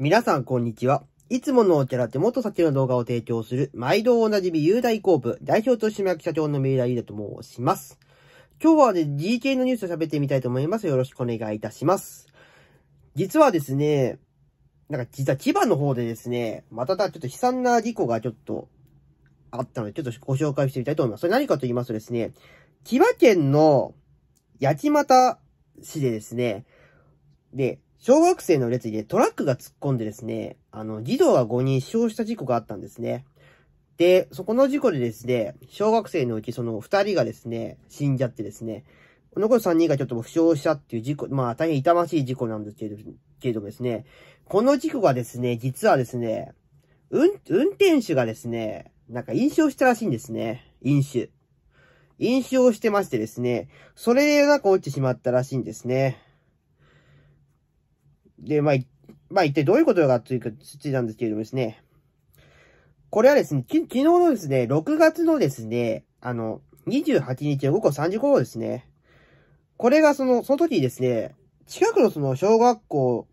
皆さん、こんにちは。いつものお寺手元先の動画を提供する、毎度おなじみ雄大ー部、代表取締役社長の三浦ーダと申します。今日はね、G k のニュースを喋ってみたいと思います。よろしくお願いいたします。実はですね、なんか実は千葉の方でですね、まただちょっと悲惨な事故がちょっとあったので、ちょっとご紹介してみたいと思います。それ何かと言いますとですね、千葉県の八街市でですね、で、小学生の列でトラックが突っ込んでですね、あの、児童が5人死傷した事故があったんですね。で、そこの事故でですね、小学生のうちその2人がですね、死んじゃってですね、残り3人がちょっと負傷したっていう事故、まあ大変痛ましい事故なんですけれどけれどもですね、この事故がですね、実はですね、運、運転手がですね、なんか飲酒をしたらしいんですね。飲酒。飲酒をしてましてですね、それでなんか落ちてしまったらしいんですね。で、まあ、まあ一体どういうことかついてたんですけれどもですね。これはですね、き昨日のですね、6月のですね、あの、28日の午後3時頃ですね。これがその、その時ですね、近くのその小学校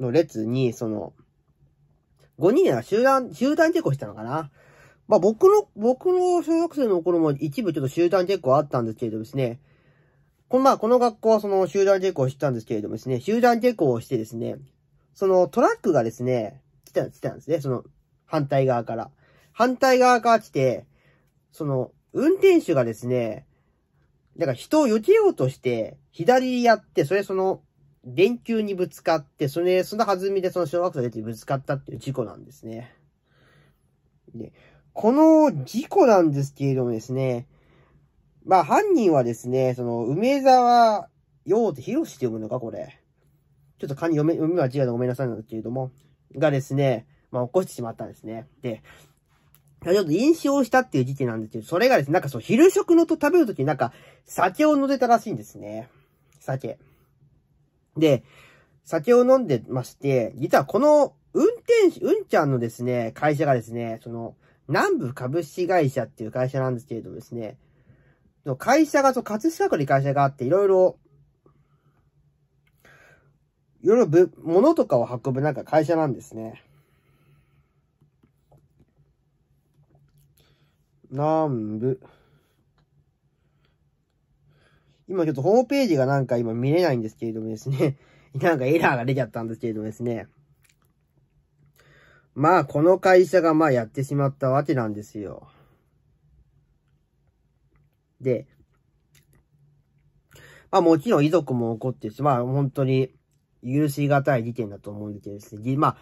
の列に、その、5人が集団、集団結構したのかなまあ僕の、僕の小学生の頃も一部ちょっと集団結構あったんですけれどもですね、この、まあ、この学校はその集団下校をしてたんですけれどもですね、集団下校をしてですね、そのトラックがですね、来た、来たんですね、その反対側から。反対側から来て、その、運転手がですね、だから人を避けようとして、左やって、それその、電球にぶつかって、それ、その弾みでその小学生たちにぶつかったっていう事故なんですね。で、この事故なんですけれどもですね、まあ、犯人はですね、その、梅沢洋って広志って読むのか、これ。ちょっと漢字読め、読み間違うでごめんなさいなんですけれども、がですね、まあ、起こしてしまったんですね。で、ちょっと飲酒をしたっていう時期なんですけど、それがですね、なんかそう、昼食のと食べるときになんか、酒を飲んでたらしいんですね。酒。で、酒を飲んでまして、実はこの、運転手、うんちゃんのですね、会社がですね、その、南部株式会社っていう会社なんですけれどもですね、の会社が、そう、葛飾区に会社があって、いろいろ、いろいろぶ、物とかを運ぶなんか会社なんですね。南部。今ちょっとホームページがなんか今見れないんですけれどもですね。なんかエラーが出ちゃったんですけれどもですね。まあ、この会社がまあやってしまったわけなんですよ。で、まあもちろん遺族も怒ってるし、まあ本当に許しがたい事件だと思うんですけどですね。まあ、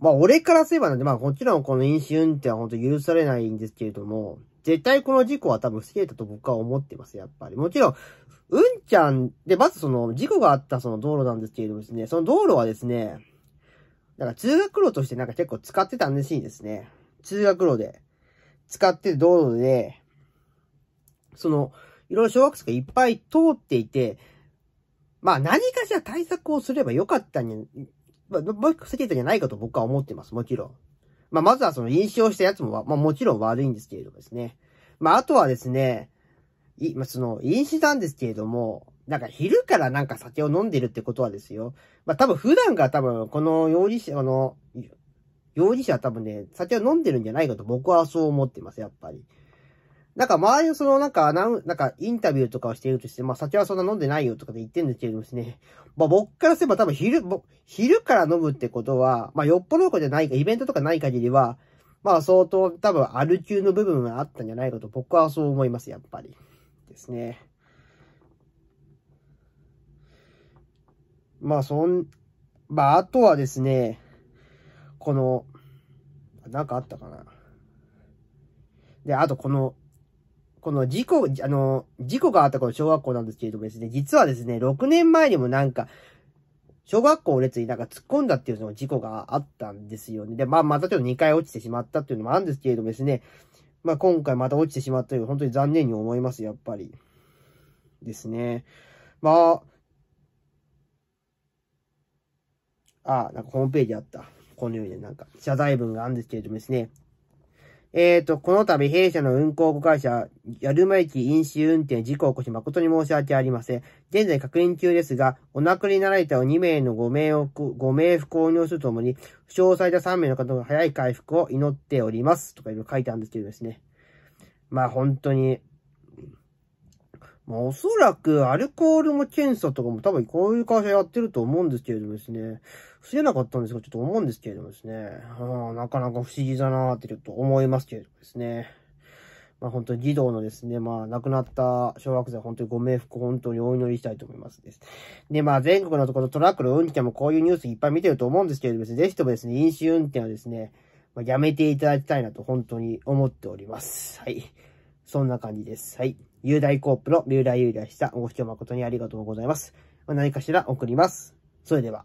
まあ俺からすればなんで、まあもちろんこの飲酒運転は本当許されないんですけれども、絶対この事故は多分防げたと僕は思ってます、やっぱり。もちろん、うんちゃんで、まずその事故があったその道路なんですけれどもですね、その道路はですね、なんか通学路としてなんか結構使ってたんしいですね。通学路で。使って道路で、その、いろいろ小学生がいっぱい通っていて、まあ何かしら対策をすればよかったに、まあ、もう一個避けたんじゃないかと僕は思ってます。もちろん。まあまずはその飲酒をしたやつも、まあもちろん悪いんですけれどもですね。まああとはですね、い、まあその飲酒なんですけれども、なんか昼からなんか酒を飲んでるってことはですよ。まあ多分普段が多分この容疑者、あの、容疑者は多分ね、酒を飲んでるんじゃないかと僕はそう思ってます、やっぱり。なんか周りのそのなんかアナウン、なんかインタビューとかをしているとして、まあ酒はそんな飲んでないよとかで言ってるんですけどもですね。まあ僕からすれば多分昼、昼から飲むってことは、まあよっぽどこじゃないか、イベントとかない限りは、まあ相当多分アル級の部分があったんじゃないかと僕はそう思います、やっぱり。ですね。まあそん、まああとはですね、この、なんかあったかな。で、あとこの、この事故、あの、事故があったこの小学校なんですけれどもですね、実はですね、6年前にもなんか、小学校列になんか突っ込んだっていうその事故があったんですよね。で、まあ、またちょっと2回落ちてしまったっていうのもあるんですけれどもですね、まあ、今回また落ちてしまったという本当に残念に思います、やっぱり。ですね。まあ、あ、なんかホームページあった。このようになんか謝罪文があるんですけれどもですね、えーと、この度弊社の運行部会社、やるま駅飲酒運転事故を起こし誠に申し訳ありません。現在確認中ですが、お亡くなりになられた2名のご名を、ご名福をにするとともに、負傷された3名の方の早い回復を祈っております。とかいろいろ書いてあるんですけどですね。まあ本当に、まあ、おそらくアルコールも検査とかも多分こういう会社やってると思うんですけれどもですね、防げなかったんですが、ちょっと思うんですけれどもですね、はあ、なかなか不思議だなってちょっと思いますけれどもですね。まあ本当に児童のですね、まあ亡くなった小学生、本当にご冥福本当にお祈りしたいと思いますです。で、まあ全国のところトラックの運転もこういうニュースいっぱい見てると思うんですけれどもですね、ぜひともですね、飲酒運転はですね、まあ、やめていただきたいなと本当に思っております。はい。そんな感じです。はい。雄大コープの三浦雄大でした。ご視聴誠にありがとうございます。何かしら送ります。それでは。